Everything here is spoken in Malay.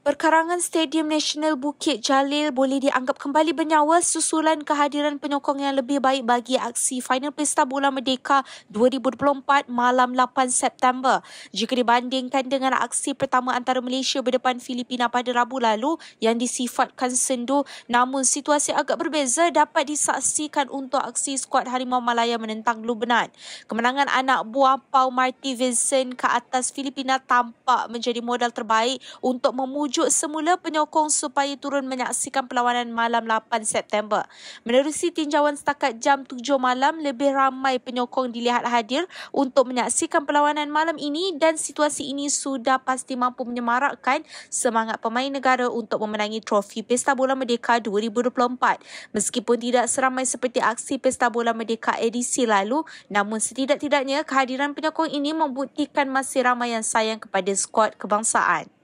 Perkarangan Stadium Nasional Bukit Jalil boleh dianggap kembali bernyawa susulan kehadiran penyokong yang lebih baik bagi aksi final Pesta Bola Merdeka 2024 malam 8 September. Jika dibandingkan dengan aksi pertama antara Malaysia berdepan Filipina pada Rabu lalu yang disifatkan sendu, namun situasi agak berbeza dapat disaksikan untuk aksi skuad Harimau Malaya menentang Lubnan. Kemenangan anak buah Pau Marti Vincent ke atas Filipina tampak menjadi modal terbaik untuk memu merujuk semula penyokong supaya turun menyaksikan perlawanan malam 8 September. Menerusi tinjauan setakat jam 7 malam, lebih ramai penyokong dilihat hadir untuk menyaksikan perlawanan malam ini dan situasi ini sudah pasti mampu menyemarakkan semangat pemain negara untuk memenangi trofi Pesta Bola Merdeka 2024. Meskipun tidak seramai seperti aksi Pesta Bola Merdeka edisi lalu, namun setidak-tidaknya kehadiran penyokong ini membuktikan masih ramai yang sayang kepada skuad kebangsaan.